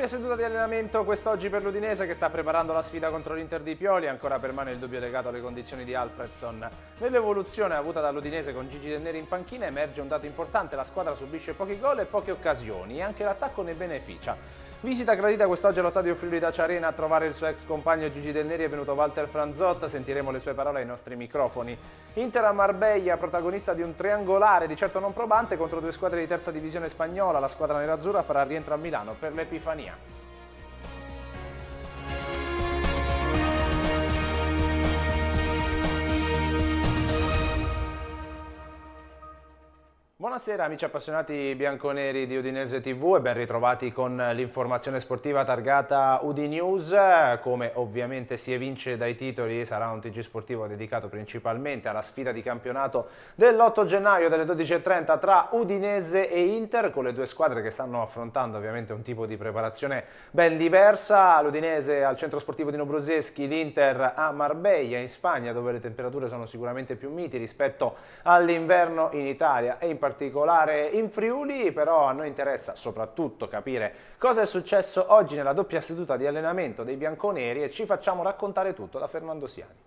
Doppia seduta di allenamento quest'oggi per l'Udinese che sta preparando la sfida contro l'Inter di Pioli, ancora permane il dubbio legato alle condizioni di Alfredson. Nell'evoluzione avuta dall'Udinese con Gigi Del Neri in panchina emerge un dato importante, la squadra subisce pochi gol e poche occasioni e anche l'attacco ne beneficia. Visita gradita quest'oggi allo stadio Friuli Dacia Arena a trovare il suo ex compagno Gigi Del Neri è venuto Walter Franzotta, sentiremo le sue parole ai nostri microfoni. Inter a Marbella, protagonista di un triangolare di certo non probante contro due squadre di terza divisione spagnola, la squadra nerazzurra farà rientro a Milano per l'Epifania. Buonasera amici appassionati bianconeri di Udinese TV e ben ritrovati con l'informazione sportiva targata UD Come ovviamente si evince dai titoli sarà un TG sportivo dedicato principalmente alla sfida di campionato dell'8 gennaio delle 12.30 tra Udinese e Inter con le due squadre che stanno affrontando ovviamente un tipo di preparazione ben diversa. L'Udinese al centro sportivo di Nobroseschi, l'Inter a Marbella in Spagna dove le temperature sono sicuramente più miti rispetto all'inverno in Italia e in particolare particolare in Friuli, però a noi interessa soprattutto capire cosa è successo oggi nella doppia seduta di allenamento dei bianconeri e ci facciamo raccontare tutto da Fernando Siani.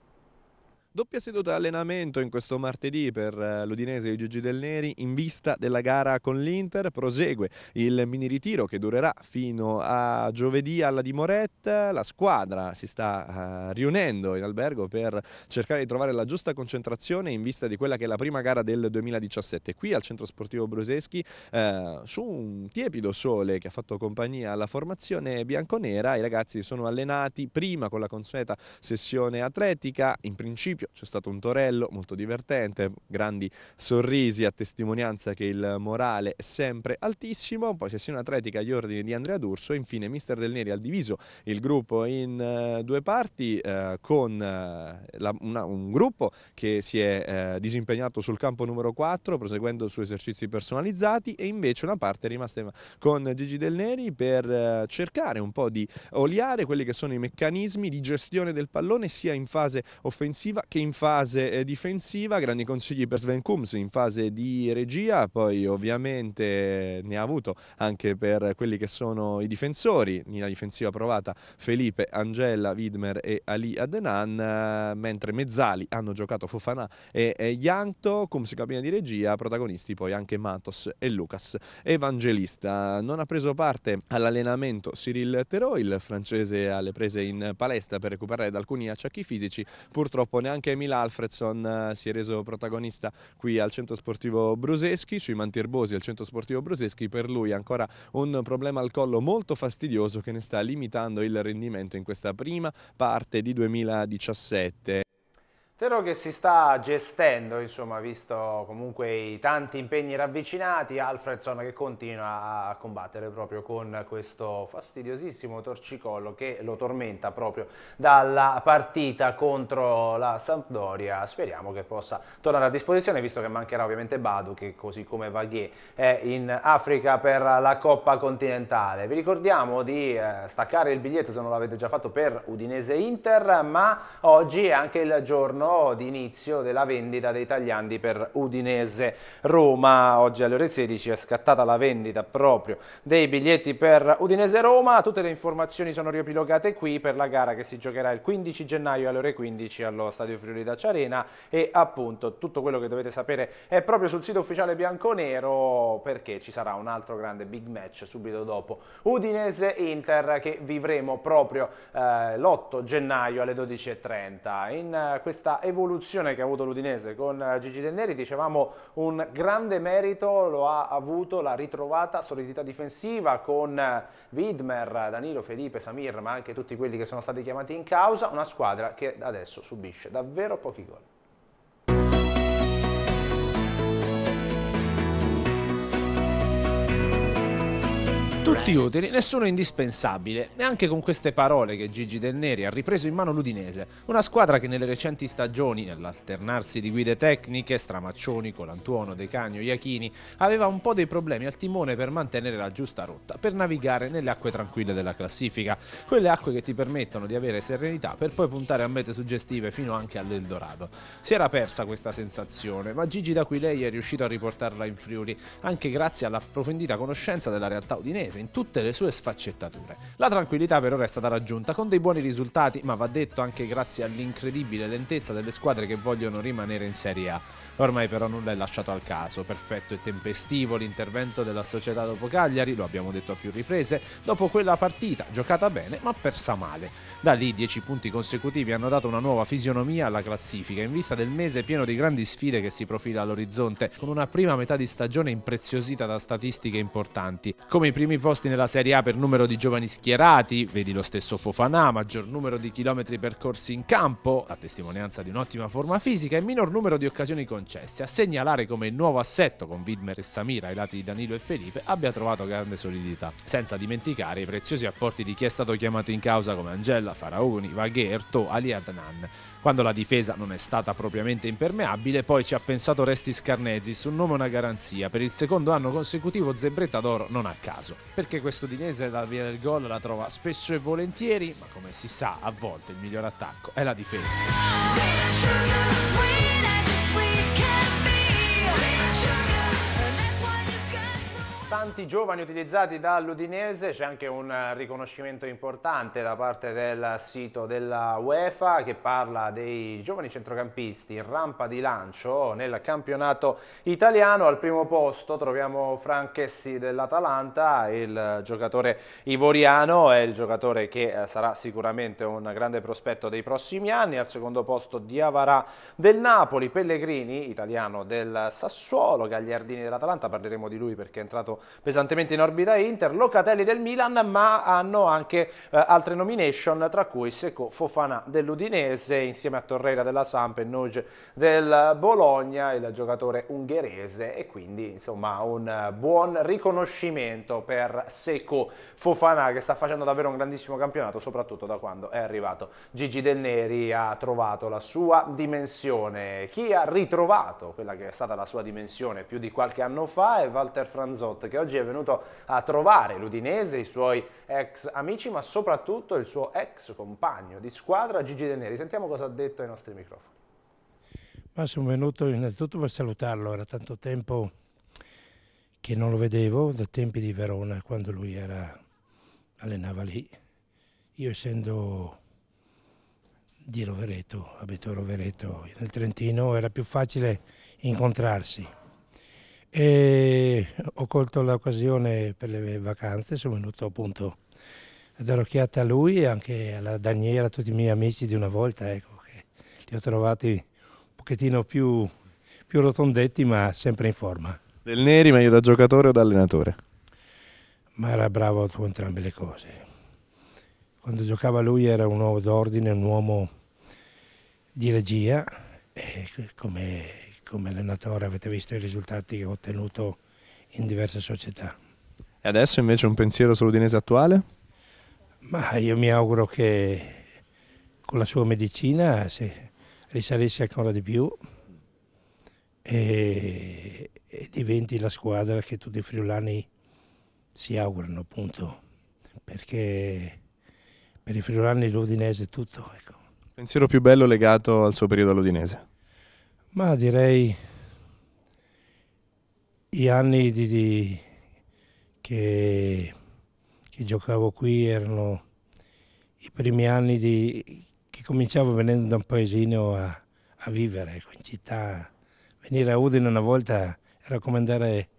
Doppia seduta allenamento in questo martedì per eh, l'Udinese di Gigi Del Neri in vista della gara con l'Inter. Prosegue il mini ritiro che durerà fino a giovedì alla Dimoretta. La squadra si sta eh, riunendo in albergo per cercare di trovare la giusta concentrazione in vista di quella che è la prima gara del 2017 qui al centro sportivo Bruseschi uh, su un tiepido sole che ha fatto compagnia alla formazione bianconera. I ragazzi sono allenati prima con la consueta sessione atletica, in principio esempio c'è stato un torello molto divertente, grandi sorrisi a testimonianza che il morale è sempre altissimo, poi sessione atletica agli ordini di Andrea D'Urso e infine mister Del Neri ha diviso il gruppo in uh, due parti uh, con uh, la, una, un gruppo che si è disimpegnato sul campo numero 4 proseguendo su esercizi personalizzati e invece una parte è rimasta con Gigi Del Neri per cercare un po' di oliare quelli che sono i meccanismi di gestione del pallone sia in fase offensiva che in fase eh, difensiva, grandi consigli per Sven Kums in fase di regia, poi ovviamente ne ha avuto anche per quelli che sono i difensori, nella difensiva provata Felipe, Angela, Widmer e Ali Adenan, eh, mentre mezzali hanno giocato Fofana e Yanto, Kums in cabina di regia, protagonisti poi anche Matos e Lucas. Evangelista non ha preso parte all'allenamento Cyril Teroi, il francese alle prese in palestra per recuperare da alcuni acciacchi fisici, purtroppo neanche anche Emil Alfredson eh, si è reso protagonista qui al centro sportivo Bruseschi, sui Mantirbosi al centro sportivo Bruseschi, per lui ancora un problema al collo molto fastidioso che ne sta limitando il rendimento in questa prima parte di 2017. Spero che si sta gestendo, insomma, visto comunque i tanti impegni ravvicinati, Alfredson che continua a combattere proprio con questo fastidiosissimo torcicollo che lo tormenta proprio dalla partita contro la Sampdoria. Speriamo che possa tornare a disposizione, visto che mancherà ovviamente Badu, che così come Vaghier è in Africa per la Coppa Continentale. Vi ricordiamo di eh, staccare il biglietto se non l'avete già fatto per Udinese Inter, ma oggi è anche il giorno di inizio della vendita dei tagliandi per Udinese Roma. Oggi alle ore 16 è scattata la vendita proprio dei biglietti per Udinese Roma. Tutte le informazioni sono riepilogate qui per la gara che si giocherà il 15 gennaio alle ore 15 allo Stadio Friuli da Ciarena e appunto tutto quello che dovete sapere è proprio sul sito ufficiale bianconero perché ci sarà un altro grande big match subito dopo Udinese-Inter che vivremo proprio eh, l'8 gennaio alle 12.30. In eh, questa evoluzione che ha avuto l'Udinese con eh, Gigi Tenneri, dicevamo un grande merito lo ha avuto la ritrovata solidità difensiva con eh, Widmer, Danilo, Felipe, Samir, ma anche tutti quelli che sono stati chiamati in causa, una squadra che adesso subisce davvero pochi gol. tutti utili, nessuno indispensabile. E anche con queste parole che Gigi Del Neri ha ripreso in mano l'Udinese, una squadra che nelle recenti stagioni, nell'alternarsi di guide tecniche, Stramaccioni, Colantuono, De Cagno, Iachini, aveva un po' dei problemi al timone per mantenere la giusta rotta, per navigare nelle acque tranquille della classifica, quelle acque che ti permettono di avere serenità per poi puntare a mete suggestive fino anche all'Eldorado. Si era persa questa sensazione, ma Gigi D'Aquilei è riuscito a riportarla in Friuli, anche grazie all'approfondita conoscenza della realtà udinese in tutte le sue sfaccettature. La tranquillità per ora è stata raggiunta con dei buoni risultati, ma va detto anche grazie all'incredibile lentezza delle squadre che vogliono rimanere in Serie A. Ormai però nulla è lasciato al caso, perfetto e tempestivo l'intervento della società dopo Cagliari, lo abbiamo detto a più riprese, dopo quella partita giocata bene ma persa male. Da lì 10 punti consecutivi hanno dato una nuova fisionomia alla classifica in vista del mese pieno di grandi sfide che si profila all'orizzonte, con una prima metà di stagione impreziosita da statistiche importanti, come i primi posti posti nella Serie A per numero di giovani schierati, vedi lo stesso Fofanà, maggior numero di chilometri percorsi in campo, a testimonianza di un'ottima forma fisica e minor numero di occasioni concesse, a segnalare come il nuovo assetto con Widmer e Samira ai lati di Danilo e Felipe abbia trovato grande solidità, senza dimenticare i preziosi apporti di chi è stato chiamato in causa come Angella, Faraoni, Vaghe, Erto, Ali Adnan. Quando la difesa non è stata propriamente impermeabile, poi ci ha pensato Resti Scarnezis, un nome una garanzia. Per il secondo anno consecutivo Zebretta d'Oro non a caso. Perché questo dinese la via del gol la trova spesso e volentieri, ma come si sa a volte il miglior attacco è la difesa. tanti giovani utilizzati dall'Udinese, c'è anche un eh, riconoscimento importante da parte del sito della UEFA che parla dei giovani centrocampisti in rampa di lancio nel campionato italiano. Al primo posto troviamo Franchessi dell'Atalanta, il giocatore ivoriano, è il giocatore che eh, sarà sicuramente un grande prospetto dei prossimi anni. Al secondo posto Diavarà del Napoli, Pellegrini, italiano del Sassuolo, Gagliardini dell'Atalanta, parleremo di lui perché è entrato pesantemente in orbita Inter, Locatelli del Milan, ma hanno anche eh, altre nomination, tra cui Seco Fofana dell'Udinese, insieme a Torreira della Samp e Noge del Bologna, il giocatore ungherese, e quindi insomma un eh, buon riconoscimento per Seco Fofana che sta facendo davvero un grandissimo campionato, soprattutto da quando è arrivato Gigi Del Neri, ha trovato la sua dimensione. Chi ha ritrovato quella che è stata la sua dimensione più di qualche anno fa è Walter Franzotti che oggi è venuto a trovare l'Udinese, i suoi ex amici, ma soprattutto il suo ex compagno di squadra Gigi De Neri. Sentiamo cosa ha detto ai nostri microfoni. Ma sono venuto innanzitutto per salutarlo, era tanto tempo che non lo vedevo, da tempi di Verona, quando lui era, allenava lì. Io essendo di Rovereto, abito a Rovereto, nel Trentino era più facile incontrarsi e ho colto l'occasione per le vacanze, sono venuto appunto a dare un'occhiata a lui e anche alla Daniela, a tutti i miei amici di una volta, ecco, che li ho trovati un pochettino più, più rotondetti ma sempre in forma. Del Neri meglio da giocatore o da allenatore? Ma era bravo su entrambe le cose. Quando giocava lui era un uomo d'ordine, un uomo di regia, come come allenatore avete visto i risultati che ho ottenuto in diverse società. E adesso invece un pensiero sull'Udinese attuale? Ma io mi auguro che con la sua medicina si risalisse ancora di più e, e diventi la squadra che tutti i friulani si augurano appunto perché per i friulani l'Udinese è tutto. Ecco. Pensiero più bello legato al suo periodo all'Udinese? Ma direi gli anni di, di, che, che, giocavo qui erano i primi anni di, che cominciavo venendo da un paesino a, a vivere in città. Venire a Udine una volta era come andare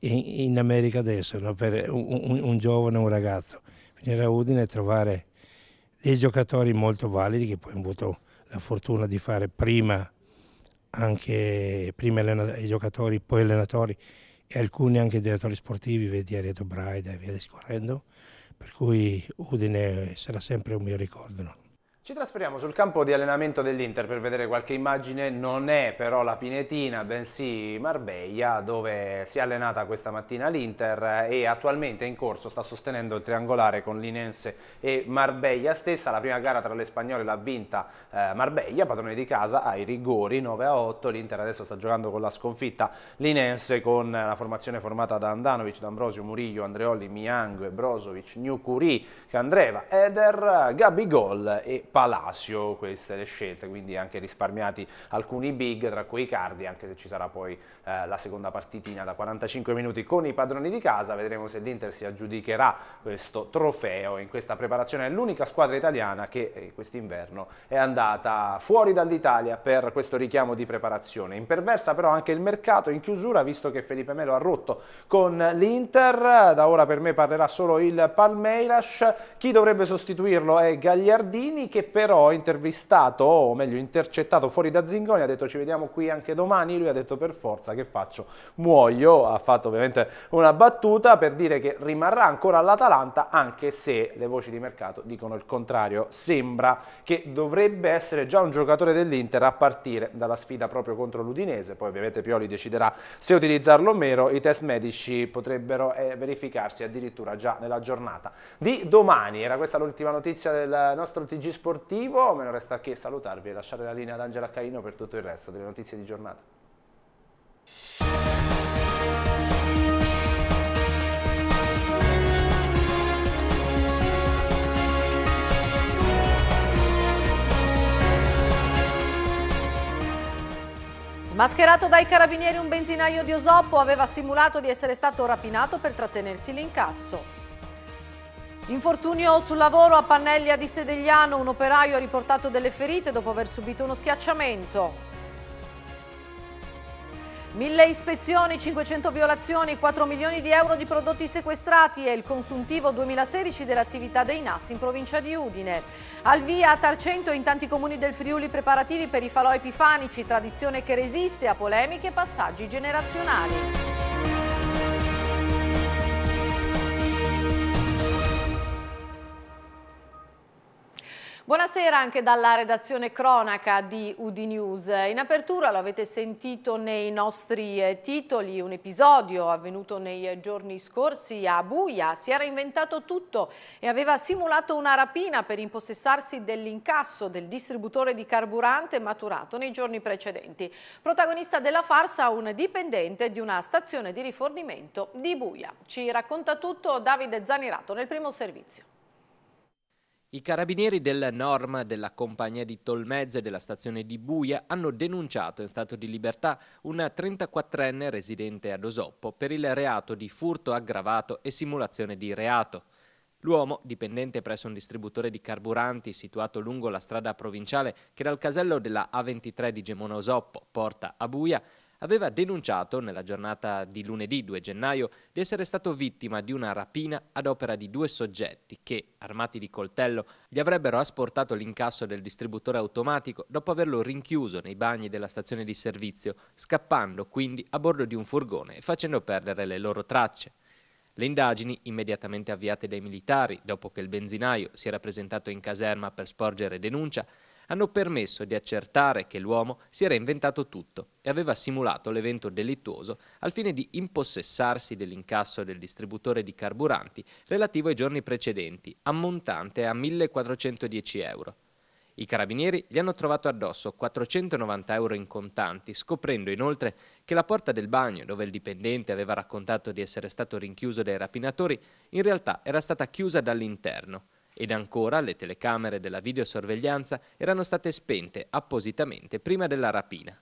in, in America adesso, no? per un, un, un giovane, un ragazzo. Venire a Udine e trovare dei giocatori molto validi che poi ho avuto la fortuna di fare prima anche prima i giocatori, poi allenatori e alcuni anche direttori sportivi, vedi Arieto Braida e via discorrendo, per cui Udine sarà sempre un mio ricordo. No? Ci trasferiamo sul campo di allenamento dell'Inter per vedere qualche immagine, non è però la Pinetina, bensì Marbella, dove si è allenata questa mattina l'Inter e attualmente in corso sta sostenendo il triangolare con l'Inense e Marbella stessa. La prima gara tra le spagnole l'ha vinta eh, Marbella, padrone di casa, ai rigori 9 a 8. L'Inter adesso sta giocando con la sconfitta l'Inense con la formazione formata da Andanovic, D'Ambrosio, Murillo, Andreoli, Miangue, Brozovic, Gnucuri, Candreva, Eder, Gabigol e Palacio, queste le scelte, quindi anche risparmiati alcuni big, tra cui Cardi, anche se ci sarà poi eh, la seconda partitina da 45 minuti con i padroni di casa, vedremo se l'Inter si aggiudicherà questo trofeo in questa preparazione, è l'unica squadra italiana che eh, quest'inverno è andata fuori dall'Italia per questo richiamo di preparazione, imperversa però anche il mercato in chiusura, visto che Felipe Melo ha rotto con l'Inter, da ora per me parlerà solo il Palmeiras, chi dovrebbe sostituirlo è Gagliardini che però intervistato, o meglio intercettato fuori da Zingoni, ha detto ci vediamo qui anche domani, lui ha detto per forza che faccio, muoio, ha fatto ovviamente una battuta per dire che rimarrà ancora all'Atalanta anche se le voci di mercato dicono il contrario, sembra che dovrebbe essere già un giocatore dell'Inter a partire dalla sfida proprio contro l'Udinese, poi ovviamente Pioli deciderà se utilizzarlo o meno, i test medici potrebbero eh, verificarsi addirittura già nella giornata di domani, era questa l'ultima notizia del nostro TG Sport sportivo, me ne resta che salutarvi e lasciare la linea ad Angela Caino per tutto il resto delle notizie di giornata. Mascherato dai carabinieri un benzinaio di Osoppo aveva simulato di essere stato rapinato per trattenersi l'incasso. Infortunio sul lavoro a Pannellia di Sedegliano, un operaio ha riportato delle ferite dopo aver subito uno schiacciamento. Mille ispezioni, 500 violazioni, 4 milioni di euro di prodotti sequestrati e il consuntivo 2016 dell'attività dei NAS in provincia di Udine. Al via a Tarcento in tanti comuni del Friuli preparativi per i falò epifanici, tradizione che resiste a polemiche e passaggi generazionali. Buonasera anche dalla redazione cronaca di UD News. In apertura lo avete sentito nei nostri eh, titoli, un episodio avvenuto nei giorni scorsi a Buia. Si era inventato tutto e aveva simulato una rapina per impossessarsi dell'incasso del distributore di carburante maturato nei giorni precedenti. Protagonista della farsa un dipendente di una stazione di rifornimento di Buia. Ci racconta tutto Davide Zanirato nel primo servizio. I carabinieri del Norm, della compagnia di Tolmezzo e della stazione di Buia hanno denunciato in stato di libertà un 34enne residente ad Osoppo per il reato di furto aggravato e simulazione di reato. L'uomo, dipendente presso un distributore di carburanti situato lungo la strada provinciale che dal casello della A23 di Gemona Osoppo porta a Buia, aveva denunciato nella giornata di lunedì 2 gennaio di essere stato vittima di una rapina ad opera di due soggetti che, armati di coltello, gli avrebbero asportato l'incasso del distributore automatico dopo averlo rinchiuso nei bagni della stazione di servizio, scappando quindi a bordo di un furgone e facendo perdere le loro tracce. Le indagini, immediatamente avviate dai militari dopo che il benzinaio si era presentato in caserma per sporgere denuncia, hanno permesso di accertare che l'uomo si era inventato tutto e aveva simulato l'evento delittuoso al fine di impossessarsi dell'incasso del distributore di carburanti relativo ai giorni precedenti, ammontante a 1.410 euro. I carabinieri gli hanno trovato addosso 490 euro in contanti, scoprendo inoltre che la porta del bagno, dove il dipendente aveva raccontato di essere stato rinchiuso dai rapinatori, in realtà era stata chiusa dall'interno. Ed ancora le telecamere della videosorveglianza erano state spente appositamente prima della rapina.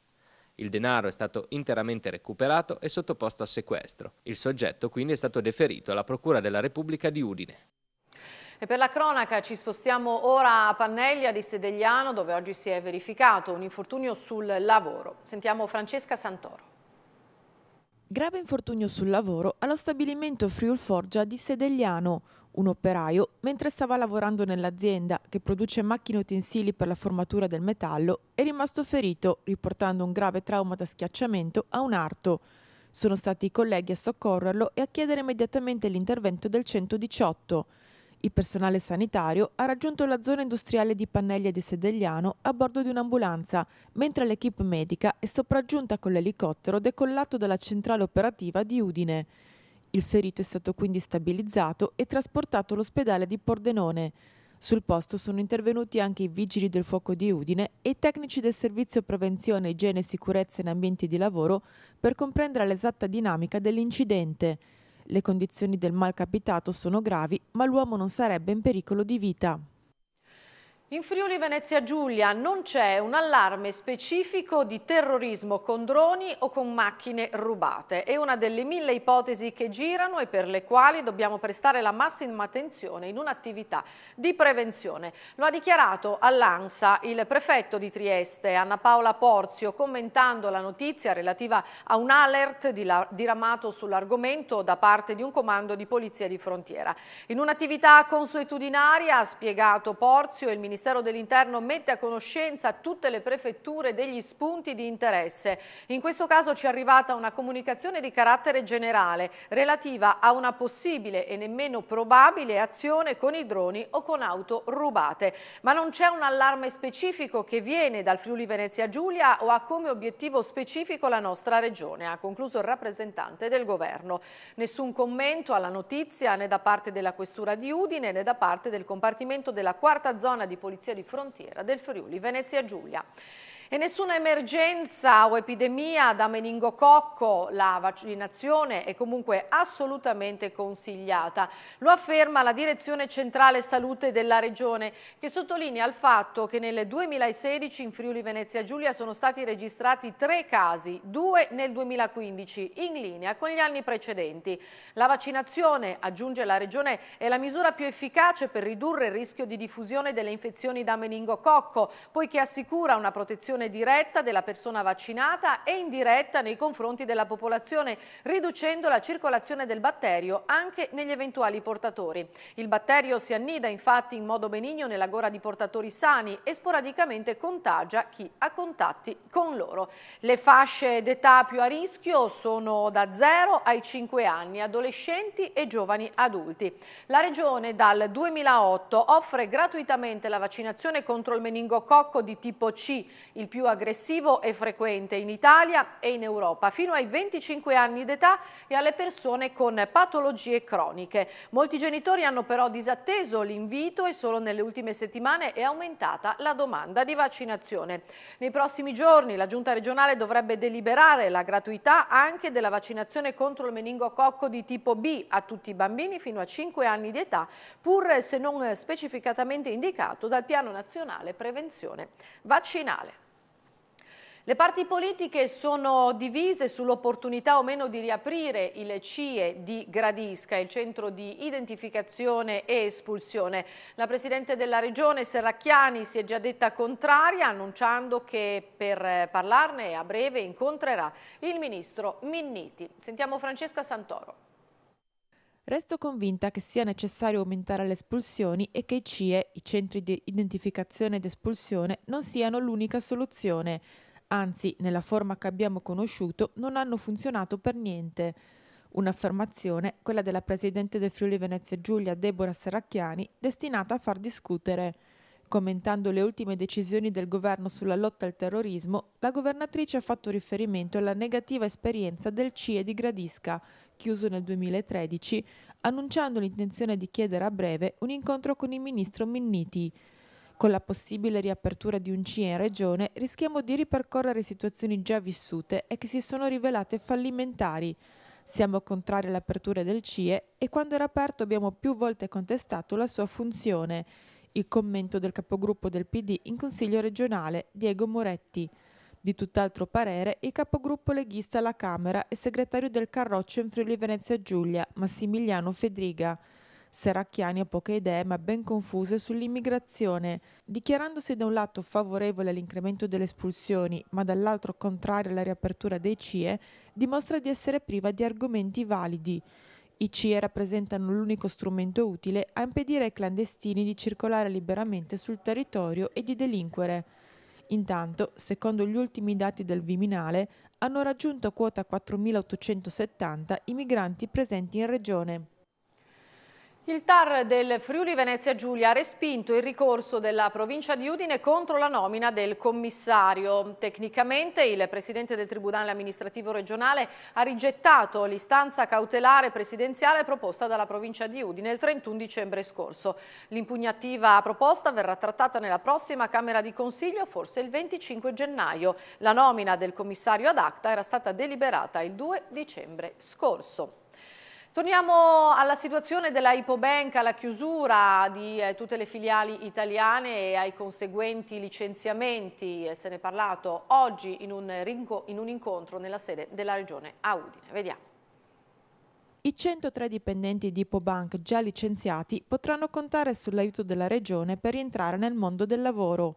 Il denaro è stato interamente recuperato e sottoposto a sequestro. Il soggetto quindi è stato deferito alla Procura della Repubblica di Udine. E per la cronaca ci spostiamo ora a Pannellia di Sedegliano dove oggi si è verificato un infortunio sul lavoro. Sentiamo Francesca Santoro. Grave infortunio sul lavoro allo stabilimento Friul Forgia di Sedegliano un operaio, mentre stava lavorando nell'azienda che produce macchine e utensili per la formatura del metallo, è rimasto ferito, riportando un grave trauma da schiacciamento a un arto. Sono stati i colleghi a soccorrerlo e a chiedere immediatamente l'intervento del 118. Il personale sanitario ha raggiunto la zona industriale di Pannelli e di Sedegliano a bordo di un'ambulanza, mentre l'equipe medica è sopraggiunta con l'elicottero decollato dalla centrale operativa di Udine. Il ferito è stato quindi stabilizzato e trasportato all'ospedale di Pordenone. Sul posto sono intervenuti anche i vigili del fuoco di Udine e i tecnici del servizio prevenzione, igiene e sicurezza in ambienti di lavoro per comprendere l'esatta dinamica dell'incidente. Le condizioni del malcapitato sono gravi, ma l'uomo non sarebbe in pericolo di vita. In Friuli Venezia Giulia non c'è un allarme specifico di terrorismo con droni o con macchine rubate. È una delle mille ipotesi che girano e per le quali dobbiamo prestare la massima attenzione in un'attività di prevenzione. Lo ha dichiarato all'ANSA il prefetto di Trieste, Anna Paola Porzio, commentando la notizia relativa a un alert diramato sull'argomento da parte di un comando di polizia di frontiera. In un'attività consuetudinaria, ha spiegato Porzio, il ministro Ministero dell'Interno mette a conoscenza tutte le prefetture degli spunti di interesse. In questo caso ci è arrivata una comunicazione di carattere generale relativa a una possibile e nemmeno probabile azione con i droni o con auto rubate. Ma non c'è un allarme specifico che viene dal Friuli Venezia Giulia o ha come obiettivo specifico la nostra regione, ha concluso il rappresentante del governo. Nessun commento alla notizia né da parte della Questura di Udine né da parte del compartimento della quarta zona di polizia Polizia di Frontiera del Friuli Venezia Giulia. E nessuna emergenza o epidemia da meningococco, la vaccinazione è comunque assolutamente consigliata. Lo afferma la Direzione Centrale Salute della Regione, che sottolinea il fatto che nel 2016 in Friuli Venezia Giulia sono stati registrati tre casi, due nel 2015, in linea con gli anni precedenti. La vaccinazione, aggiunge la Regione, è la misura più efficace per ridurre il rischio di diffusione delle infezioni da meningococco, poiché assicura una protezione vaccinazione diretta della persona vaccinata e indiretta nei confronti della popolazione, riducendo la circolazione del batterio anche negli eventuali portatori. Il batterio si annida infatti in modo benigno nella gora di portatori sani e sporadicamente contagia chi ha contatti con loro. Le fasce d'età più a rischio sono da 0 ai 5 anni, adolescenti e giovani adulti. La Regione dal 2008 offre gratuitamente la vaccinazione contro il meningococco di tipo C, il il più aggressivo e frequente in Italia e in Europa, fino ai 25 anni d'età e alle persone con patologie croniche. Molti genitori hanno però disatteso l'invito e solo nelle ultime settimane è aumentata la domanda di vaccinazione. Nei prossimi giorni la Giunta regionale dovrebbe deliberare la gratuità anche della vaccinazione contro il meningococco di tipo B a tutti i bambini fino a 5 anni di età, pur se non specificatamente indicato dal Piano Nazionale Prevenzione Vaccinale. Le parti politiche sono divise sull'opportunità o meno di riaprire il CIE di Gradisca, il centro di identificazione e espulsione. La Presidente della Regione Serracchiani si è già detta contraria annunciando che per parlarne a breve incontrerà il Ministro Minniti. Sentiamo Francesca Santoro. Resto convinta che sia necessario aumentare le espulsioni e che i CIE, i centri di identificazione ed espulsione, non siano l'unica soluzione anzi nella forma che abbiamo conosciuto, non hanno funzionato per niente. Un'affermazione, quella della presidente del Friuli Venezia Giulia, Deborah Serracchiani, destinata a far discutere. Commentando le ultime decisioni del governo sulla lotta al terrorismo, la governatrice ha fatto riferimento alla negativa esperienza del CIE di Gradisca, chiuso nel 2013, annunciando l'intenzione di chiedere a breve un incontro con il ministro Minniti. Con la possibile riapertura di un CIE in regione rischiamo di ripercorrere situazioni già vissute e che si sono rivelate fallimentari. Siamo contrari all'apertura del CIE e quando era aperto abbiamo più volte contestato la sua funzione. Il commento del capogruppo del PD in Consiglio regionale, Diego Moretti. Di tutt'altro parere, il capogruppo leghista alla Camera e segretario del Carroccio in Friuli Venezia Giulia, Massimiliano Fedriga. Seracchiani ha poche idee ma ben confuse sull'immigrazione, dichiarandosi da un lato favorevole all'incremento delle espulsioni ma dall'altro contrario alla riapertura dei CIE, dimostra di essere priva di argomenti validi. I CIE rappresentano l'unico strumento utile a impedire ai clandestini di circolare liberamente sul territorio e di delinquere. Intanto, secondo gli ultimi dati del Viminale, hanno raggiunto quota 4.870 i migranti presenti in regione. Il TAR del Friuli Venezia Giulia ha respinto il ricorso della provincia di Udine contro la nomina del commissario. Tecnicamente il presidente del Tribunale amministrativo regionale ha rigettato l'istanza cautelare presidenziale proposta dalla provincia di Udine il 31 dicembre scorso. L'impugnativa proposta verrà trattata nella prossima Camera di Consiglio, forse il 25 gennaio. La nomina del commissario ad acta era stata deliberata il 2 dicembre scorso. Torniamo alla situazione della Ipobank, alla chiusura di eh, tutte le filiali italiane e ai conseguenti licenziamenti. Eh, se ne è parlato oggi in un, in un incontro nella sede della regione a Udine. Vediamo. I 103 dipendenti di Ipobank già licenziati potranno contare sull'aiuto della Regione per rientrare nel mondo del lavoro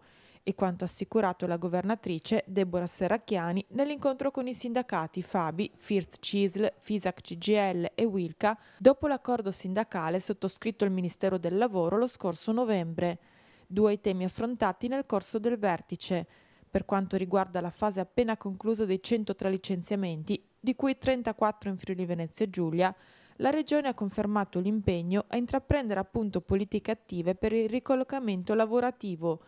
e quanto assicurato la governatrice Deborah Serracchiani nell'incontro con i sindacati Fabi, Firth Cisl, Fisac CGL e Wilca dopo l'accordo sindacale sottoscritto al Ministero del Lavoro lo scorso novembre. Due i temi affrontati nel corso del vertice. Per quanto riguarda la fase appena conclusa dei 103 licenziamenti, di cui 34 in Friuli Venezia Giulia, la Regione ha confermato l'impegno a intraprendere appunto politiche attive per il ricollocamento lavorativo,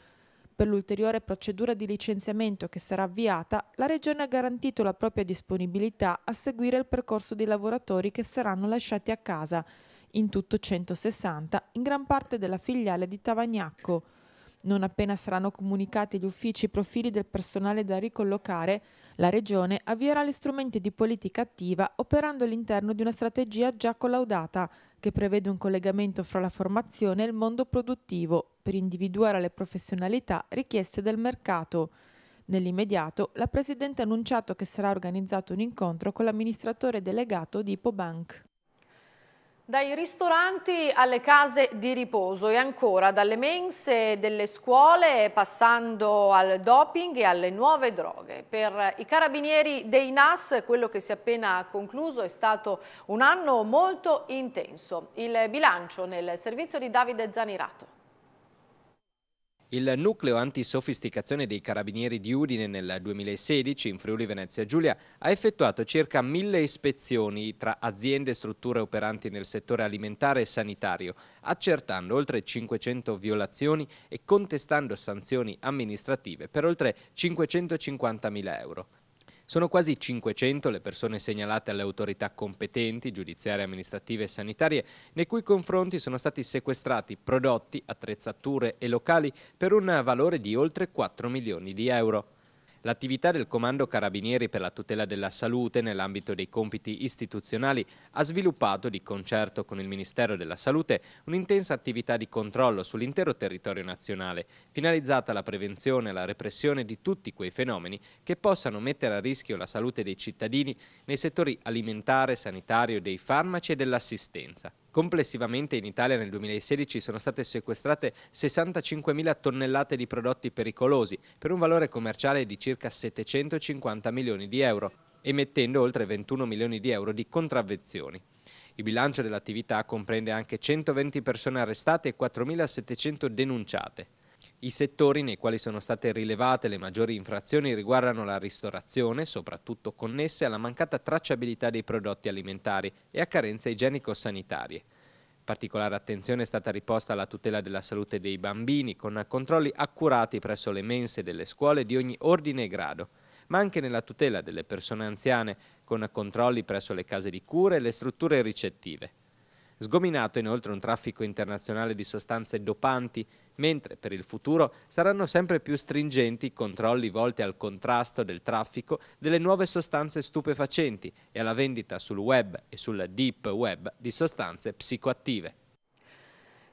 per l'ulteriore procedura di licenziamento che sarà avviata, la Regione ha garantito la propria disponibilità a seguire il percorso dei lavoratori che saranno lasciati a casa, in tutto 160, in gran parte della filiale di Tavagnacco. Non appena saranno comunicati gli uffici i profili del personale da ricollocare, la Regione avvierà gli strumenti di politica attiva operando all'interno di una strategia già collaudata, che prevede un collegamento fra la formazione e il mondo produttivo per individuare le professionalità richieste dal mercato. Nell'immediato, la Presidente ha annunciato che sarà organizzato un incontro con l'amministratore delegato di Ipobank. Dai ristoranti alle case di riposo e ancora dalle mense delle scuole passando al doping e alle nuove droghe. Per i carabinieri dei NAS quello che si è appena concluso è stato un anno molto intenso. Il bilancio nel servizio di Davide Zanirato. Il nucleo antisofisticazione dei carabinieri di Udine nel 2016 in Friuli Venezia Giulia ha effettuato circa mille ispezioni tra aziende e strutture operanti nel settore alimentare e sanitario, accertando oltre 500 violazioni e contestando sanzioni amministrative per oltre 550 mila euro. Sono quasi 500 le persone segnalate alle autorità competenti, giudiziarie, amministrative e sanitarie, nei cui confronti sono stati sequestrati prodotti, attrezzature e locali per un valore di oltre 4 milioni di euro. L'attività del Comando Carabinieri per la tutela della salute nell'ambito dei compiti istituzionali ha sviluppato, di concerto con il Ministero della Salute, un'intensa attività di controllo sull'intero territorio nazionale, finalizzata alla prevenzione e alla repressione di tutti quei fenomeni che possano mettere a rischio la salute dei cittadini nei settori alimentare, sanitario, dei farmaci e dell'assistenza. Complessivamente in Italia nel 2016 sono state sequestrate 65.000 tonnellate di prodotti pericolosi per un valore commerciale di circa 750 milioni di euro, emettendo oltre 21 milioni di euro di contravvezioni. Il bilancio dell'attività comprende anche 120 persone arrestate e 4.700 denunciate. I settori nei quali sono state rilevate le maggiori infrazioni riguardano la ristorazione, soprattutto connesse alla mancata tracciabilità dei prodotti alimentari e a carenze igienico-sanitarie. Particolare attenzione è stata riposta alla tutela della salute dei bambini, con controlli accurati presso le mense delle scuole di ogni ordine e grado, ma anche nella tutela delle persone anziane, con controlli presso le case di cure e le strutture ricettive. Sgominato inoltre un traffico internazionale di sostanze dopanti, mentre per il futuro saranno sempre più stringenti i controlli volti al contrasto del traffico delle nuove sostanze stupefacenti e alla vendita sul web e sul deep web di sostanze psicoattive.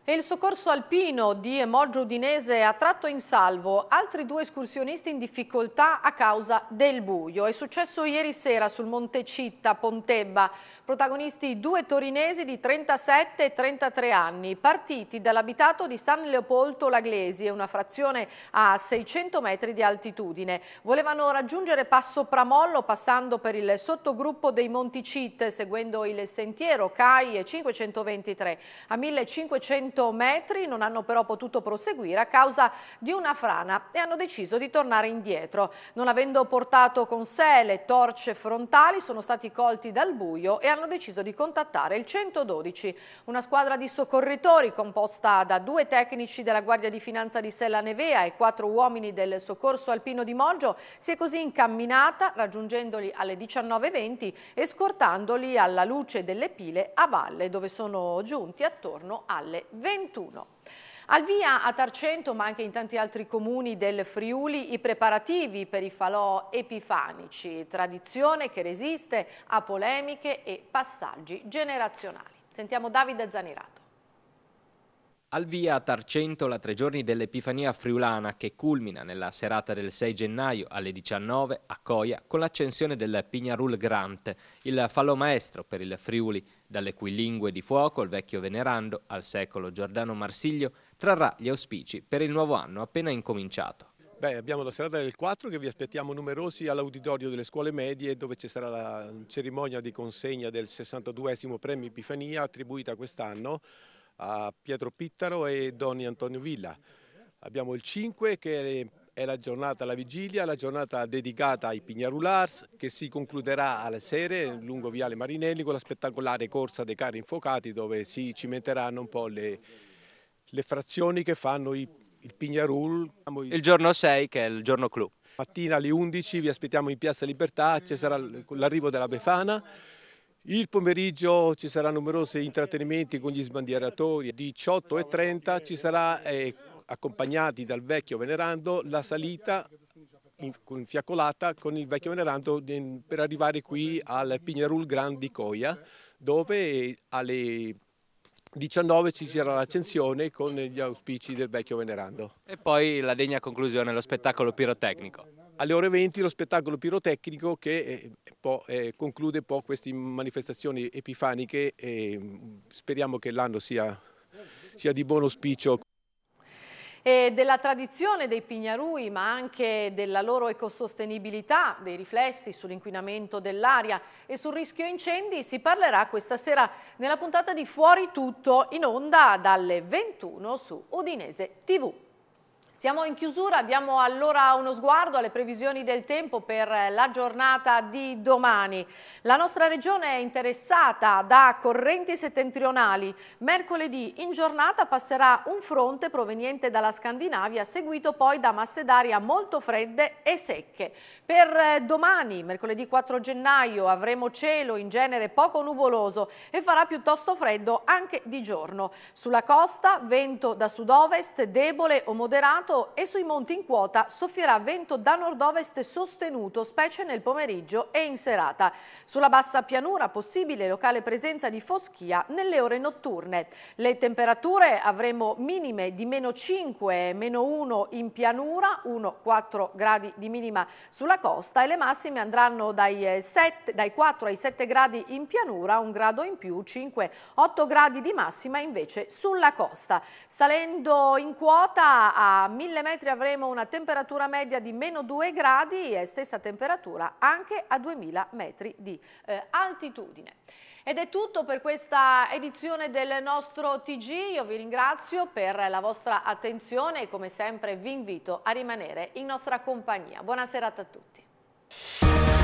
E il soccorso alpino di Emoggio Udinese ha tratto in salvo altri due escursionisti in difficoltà a causa del buio. È successo ieri sera sul Monte Citta, Pontebba, protagonisti due torinesi di 37 e 33 anni, partiti dall'abitato di San Leopoldo Laglesi, una frazione a 600 metri di altitudine. Volevano raggiungere Passo Pramollo passando per il sottogruppo dei Monti Cit, seguendo il sentiero CAI 523. A 1500 metri non hanno però potuto proseguire a causa di una frana e hanno deciso di tornare indietro. Non avendo portato con sé le torce frontali, sono stati colti dal buio e hanno hanno deciso di contattare il 112, una squadra di soccorritori composta da due tecnici della Guardia di Finanza di Sella Nevea e quattro uomini del soccorso alpino di Moggio, si è così incamminata raggiungendoli alle 19.20 e scortandoli alla luce delle pile a valle dove sono giunti attorno alle 21. Al via a Tarcento, ma anche in tanti altri comuni del Friuli, i preparativi per i falò epifanici, tradizione che resiste a polemiche e passaggi generazionali. Sentiamo Davide Zanirato. Al via a la tre giorni dell'Epifania friulana che culmina nella serata del 6 gennaio alle 19 a Coia con l'accensione del Pignarul Grant, il fallo maestro per il Friuli, dalle cui lingue di fuoco il vecchio venerando al secolo Giordano Marsiglio trarrà gli auspici per il nuovo anno appena incominciato. Beh, abbiamo la serata del 4 che vi aspettiamo numerosi all'auditorio delle scuole medie dove ci sarà la cerimonia di consegna del 62 premio Epifania attribuita quest'anno a Pietro Pittaro e Doni Antonio Villa. Abbiamo il 5 che è la giornata alla vigilia, la giornata dedicata ai Pignarulars che si concluderà alla sera lungo Viale Marinelli con la spettacolare corsa dei carri infuocati dove si cimenteranno un po' le, le frazioni che fanno i, il Pignarul. Il giorno 6 che è il giorno clou. Mattina alle 11 vi aspettiamo in Piazza Libertà, ci sarà l'arrivo della Befana. Il pomeriggio ci saranno numerosi intrattenimenti con gli sbandieratori. 18.30 ci sarà, eh, accompagnati dal vecchio venerando, la salita infiacolata con il vecchio venerando per arrivare qui al Pignarul Grand di Coia, dove alle 19 ci sarà l'accensione con gli auspici del vecchio venerando. E poi la degna conclusione, lo spettacolo pirotecnico alle ore 20 lo spettacolo pirotecnico che eh, eh, po', eh, conclude po queste manifestazioni epifaniche e mm, speriamo che l'anno sia, sia di buon auspicio. E della tradizione dei pignarui, ma anche della loro ecosostenibilità, dei riflessi sull'inquinamento dell'aria e sul rischio incendi, si parlerà questa sera nella puntata di Fuori Tutto in onda dalle 21 su Udinese TV. Siamo in chiusura, diamo allora uno sguardo alle previsioni del tempo per la giornata di domani. La nostra regione è interessata da correnti settentrionali. Mercoledì in giornata passerà un fronte proveniente dalla Scandinavia, seguito poi da masse d'aria molto fredde e secche. Per eh, domani, mercoledì 4 gennaio, avremo cielo in genere poco nuvoloso e farà piuttosto freddo anche di giorno. Sulla costa, vento da sud-ovest, debole o moderato Senato e sui monti in quota soffierà vento da nord-ovest sostenuto, specie nel pomeriggio e in serata. Sulla bassa pianura possibile locale presenza di foschia nelle ore notturne. Le temperature avremo minime di meno 5 e meno 1 in pianura, 1-4 gradi di minima sulla costa e le massime andranno dai, 7, eh, dai 4 ai 7 gradi in pianura, un grado in più, 5-8 gradi di massima invece sulla costa. Salendo in quota a 1000 metri avremo una temperatura media di meno 2 gradi e stessa temperatura anche a 2000 metri di eh, altitudine. Ed è tutto per questa edizione del nostro TG, io vi ringrazio per la vostra attenzione e come sempre vi invito a rimanere in nostra compagnia. Buona serata a tutti.